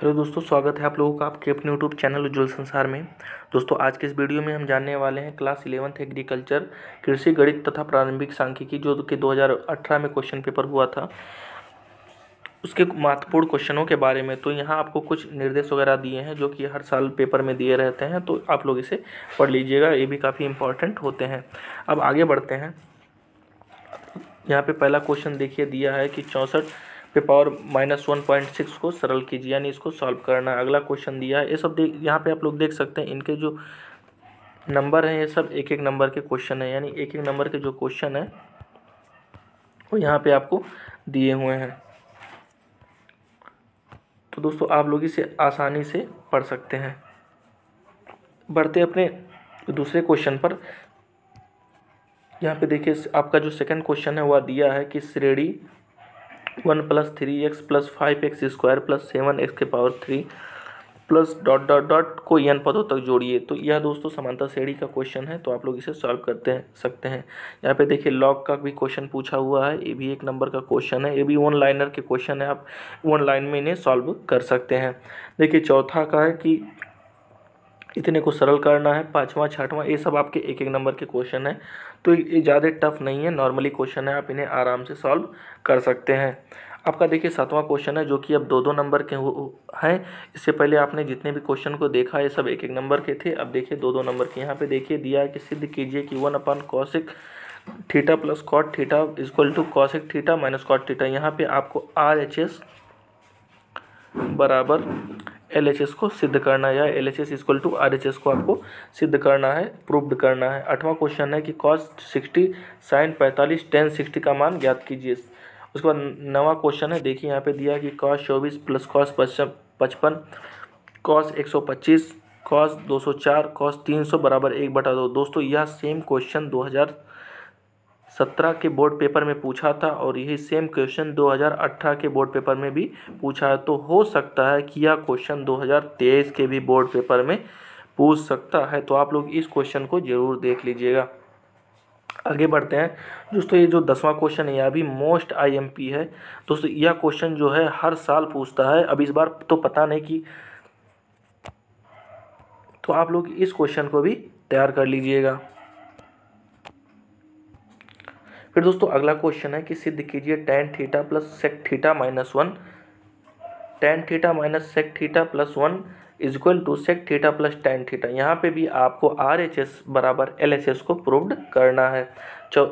hello दोस्तों स्वागत है आप लोगों का आपके अपने यूट्यूब चैनल उज्ज्वल संसार में दोस्तों आज के इस वीडियो में हम जानने वाले हैं क्लास इलेवंथ एग्रीकल्चर कृषि गणित तथा प्रारंभिक सांख्यिकी जो कि 2018 में क्वेश्चन पेपर हुआ था उसके महत्वपूर्ण क्वेश्चनों के बारे में तो यहाँ आपको कुछ निर्देश वगैरह दिए हैं जो कि हर साल पेपर में दिए रहते हैं तो आप लोग इसे पढ़ लीजिएगा ये भी काफ़ी इंपॉर्टेंट होते हैं अब आगे बढ़ते हैं यहाँ पर पहला क्वेश्चन देखिए दिया है कि चौंसठ पे power minus one point six को सरल कीजिए यानी इसको सॉल्व करना अगला क्वेश्चन दिया है ये सब देख यहाँ पे आप लोग देख सकते हैं इनके जो नंबर हैं ये सब एक एक नंबर के क्वेश्चन हैं यानी एक एक नंबर के जो क्वेश्चन हैं वो यहाँ पे आपको दिए हुए हैं तो दोस्तों आप लोग इसे आसानी से पढ़ सकते हैं बढ़ते अपने दूसरे क्वेश्चन पर यहाँ पे देखिए आपका जो सेकंड क्वेश्चन है वह दिया है कि श्रेणी one plus three x plus five x square plus seven x के power three plus dot dot dot को यन पदों तक जोड़िए तो यह दोस्तों समानता श्रेणी का क्वेश्चन है तो आप लोग इसे सॉल्व करते हैं सकते हैं यहाँ पे देखिए लॉग का भी क्वेश्चन पूछा हुआ है ये भी एक नंबर का क्वेश्चन है ये भी वन लाइनर के क्वेश्चन है आप वन लाइन में इन्हें सॉल्व कर सकते हैं देखिए चौथा का है कि इतने को सरल करना है पाँचवा छठवां ये सब आपके एक एक नंबर के क्वेश्चन है तो ये ज़्यादा टफ नहीं है नॉर्मली क्वेश्चन है आप इन्हें आराम से सॉल्व कर सकते हैं आपका देखिए सातवां क्वेश्चन है जो कि अब दो दो नंबर के हैं इससे पहले आपने जितने भी क्वेश्चन को देखा ये सब एक एक नंबर के थे अब देखिए दो दो नंबर के यहाँ पे देखिए दिया है कि सिद्ध कीजिए कि one upon cosec theta plus cot theta is equal to cosec theta minus cot theta यहाँ पे आपको आर एच एस बराबर एल एच एस को सिद्ध करना है या L H S equal to R H S को आपको सिद्ध करना है प्रूव्ड करना है आठवां क्वेश्चन है कि कॉस सिक्सटी साइन पैंतालीस टेन सिक्सटी का मान ज्ञात कीजिए उसके बाद नवा क्वेश्चन है देखिए यहाँ पे दिया कि कॉस चौबीस प्लस कॉस पचपन कॉस एक सौ पच्चीस कॉस दो सौ चार कॉस तीन सौ बराबर एक बटा दो दोस्तों यह सेम क्वेश्चन दो हज़ार सत्रह के बोर्ड पेपर में पूछा था और यही सेम क्वेश्चन 2018 के बोर्ड पेपर में भी पूछा है तो हो सकता है कि यह क्वेश्चन 2023 के भी बोर्ड पेपर में पूछ सकता है तो आप लोग इस क्वेश्चन को ज़रूर देख लीजिएगा आगे बढ़ते हैं दोस्तों ये जो दसवां क्वेश्चन है यह भी मोस्ट आईएमपी है दोस्तों यह क्वेश्चन जो है हर साल पूछता है अब इस बार तो पता नहीं कि तो आप लोग इस क्वेश्चन को भी तैयार कर लीजिएगा फिर दोस्तों अगला क्वेश्चन है कि सिद्ध कीजिए tan theta plus sec theta minus one tan theta minus sec theta plus one is equal to sec theta plus tan theta यहाँ पे भी आपको आर एच एस बराबर एल एच एस को प्रूव्ड करना है तो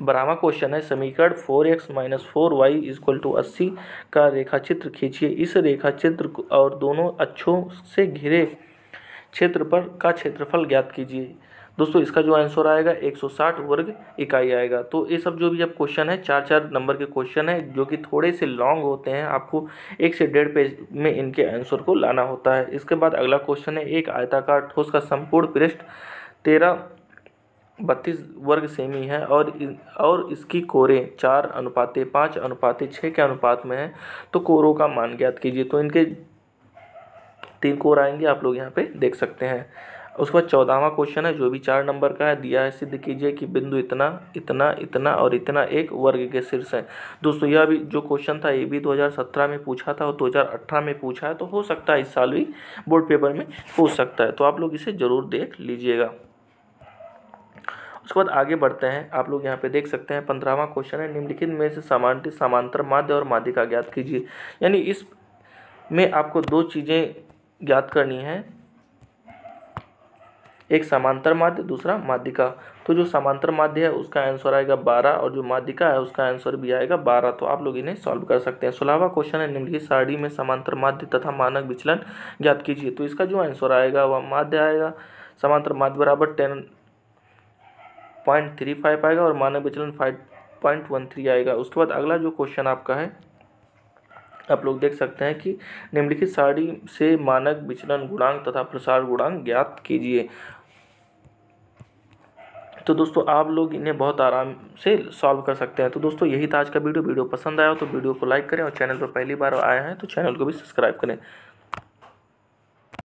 बारहवा क्वेश्चन है समीकरण four x minus four y is equal to अस्सी का रेखा चित्र खींचिए इस रेखा चित्र और दोनों अच्छों से घिरे क्षेत्र पर का क्षेत्रफल ज्ञात कीजिए दोस्तों इसका जो आंसर आएगा 160 वर्ग इकाई आएगा तो ये सब जो भी अब क्वेश्चन है चार चार नंबर के क्वेश्चन है जो कि थोड़े से लॉन्ग होते हैं आपको एक से डेढ़ पेज में इनके आंसर को लाना होता है इसके बाद अगला क्वेश्चन है एक आयताकार ठोस का संपूर्ण पृष्ठ तेरह बत्तीस वर्ग सेमी है और और इसकी कोरें चार अनुपाते पाँच अनुपाते छः के अनुपात में है तो कोरों का मान ज्ञात कीजिए तो इनके तीन कोर आएंगे आप लोग यहाँ पे देख सकते हैं उसके बाद चौदहवां क्वेश्चन है जो भी चार नंबर का है दिया है सिद्ध कीजिए कि बिंदु इतना इतना इतना और इतना एक वर्ग के शीर्ष है दोस्तों यह भी जो क्वेश्चन था ये भी 2017 में पूछा था और 2018 में पूछा है तो हो सकता है इस साल भी बोर्ड पेपर में पूछ सकता है तो आप लोग इसे ज़रूर देख लीजिएगा उसके बाद आगे बढ़ते हैं आप लोग यहाँ पे देख सकते हैं पंद्रहवा क्वेश्चन है निम्नलिखित में से समान समांतर माध्य और का ज्ञात कीजिए यानी इस में आपको दो चीज़ें ज्ञात करनी है एक समांतर माध्य दूसरा माध्यिका तो जो समांतर माध्य है उसका आंसर आएगा बारह और जो माध्यिका है उसका आंसर भी आएगा बारह तो आप लोग इन्हें सॉल्व कर सकते हैं सोलहवा क्वेश्चन है निम्नलिखित सारणी में समांतर माध्य तथा मानक विचलन ज्ञात कीजिए तो इसका जो आंसर आएगा वह माध्य आएगा समांतर माध्य बराबर टेन पॉइंट थ्री फाइव आएगा और मानक विचलन फाइव पॉइंट वन थ्री आएगा उसके बाद अगला जो क्वेश्चन आपका है आप लोग देख सकते हैं कि निम्नलिखित सारणी से मानक विचलन गुणांक तथा प्रसार गुणांक ज्ञात कीजिए तो दोस्तों आप लोग इन्हें बहुत आराम से सॉल्व कर सकते हैं तो दोस्तों यही था आज का वीडियो वीडियो पसंद आया हो तो वीडियो को लाइक करें और चैनल पर पहली बार आए हैं तो चैनल को भी सब्सक्राइब करें